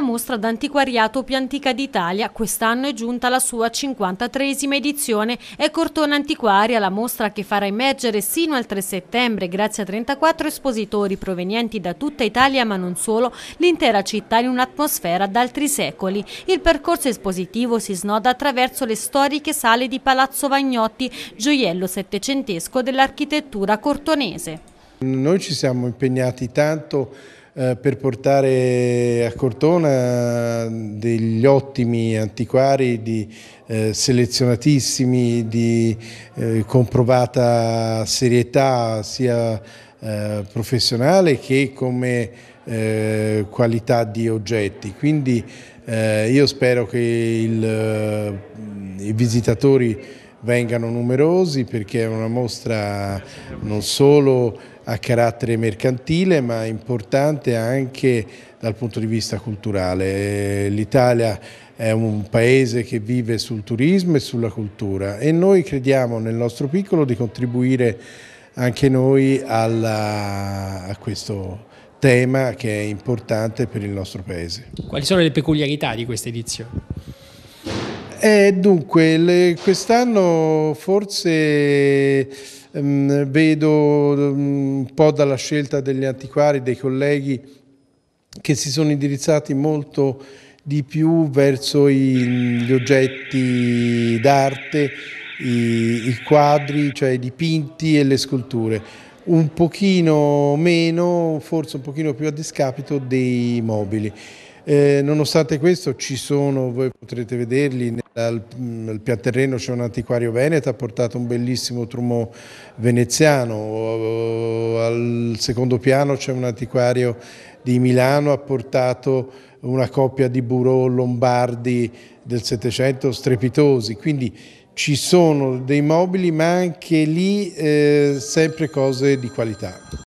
la mostra d'antiquariato più antica d'Italia. Quest'anno è giunta la sua 53esima edizione. È Cortona Antiquaria, la mostra che farà emergere sino al 3 settembre, grazie a 34 espositori provenienti da tutta Italia ma non solo, l'intera città in un'atmosfera d'altri secoli. Il percorso espositivo si snoda attraverso le storiche sale di Palazzo Vagnotti, gioiello settecentesco dell'architettura cortonese. Noi ci siamo impegnati tanto eh, per portare a Cortona eh, degli ottimi antiquari di, eh, selezionatissimi, di eh, comprovata serietà sia eh, professionale che come qualità di oggetti. Quindi io spero che il, i visitatori vengano numerosi perché è una mostra non solo a carattere mercantile ma importante anche dal punto di vista culturale. Eh, L'Italia è un paese che vive sul turismo e sulla cultura e noi crediamo nel nostro piccolo di contribuire anche noi alla, a questo tema che è importante per il nostro paese. Quali sono le peculiarità di questa edizione? Eh, dunque, quest'anno forse mh, ehm, vedo ehm, un po' dalla scelta degli antiquari, dei colleghi che si sono indirizzati molto di più verso i, gli oggetti d'arte, i, i quadri, cioè i dipinti e le sculture un pochino meno, forse un pochino più a discapito dei mobili. Eh, nonostante questo ci sono, voi potrete vederli, nel, nel pian terreno c'è un antiquario veneto, ha portato un bellissimo trumo veneziano, al secondo piano c'è un antiquario di Milano, ha portato una coppia di burò lombardi del Settecento strepitosi, quindi ci sono dei mobili ma anche lì eh, sempre cose di qualità.